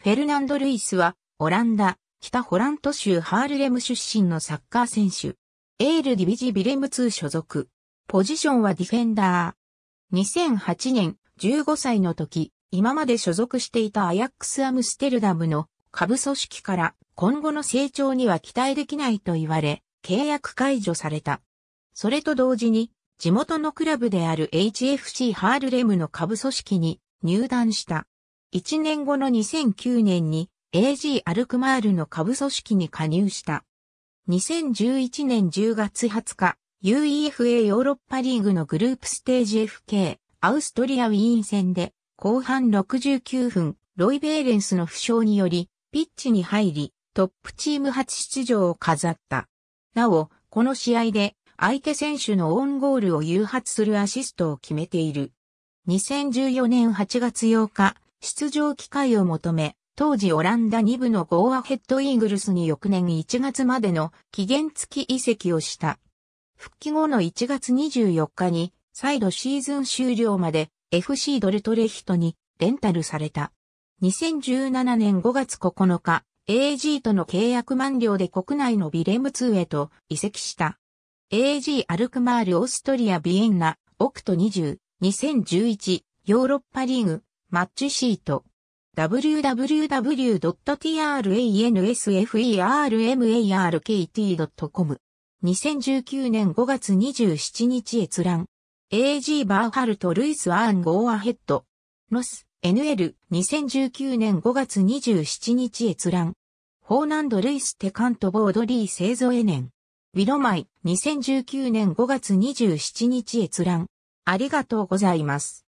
フェルナンド・ルイスは、オランダ、北ホラント州ハールレム出身のサッカー選手。エール・ディビジ・ビレム2所属。ポジションはディフェンダー。2008年、15歳の時、今まで所属していたアヤックス・アムステルダムの下部組織から今後の成長には期待できないと言われ、契約解除された。それと同時に、地元のクラブである HFC ハールレムの下部組織に入団した。1年後の2009年に AG アルクマールの下部組織に加入した。2011年10月20日、UEFA ヨーロッパリーグのグループステージ FK、アウストリア・ウィーン戦で、後半69分、ロイ・ベーレンスの負傷により、ピッチに入り、トップチーム初出場を飾った。なお、この試合で、相手選手のオンゴールを誘発するアシストを決めている。2014年8月8日、出場機会を求め、当時オランダ2部のゴーアヘッドイーグルスに翌年1月までの期限付き移籍をした。復帰後の1月24日に、再度シーズン終了まで FC ドルトレヒトにレンタルされた。2017年5月9日、AG との契約満了で国内のビレム2へと移籍した。AG アルクマールオーストリアビエンナ、オクト20、2011、ヨーロッパリーグ、マッチシート。www.transfermarkt.com 2019年5月27日閲覧。AG バーハルト・ルイス・アーン・ゴーアヘッド。ロス、NL、2019年5月27日閲覧。ホーナンド・ルイス・テカント・ボードリー・製造エネン。ウィロマイ、2019年5月27日閲覧。ありがとうございます。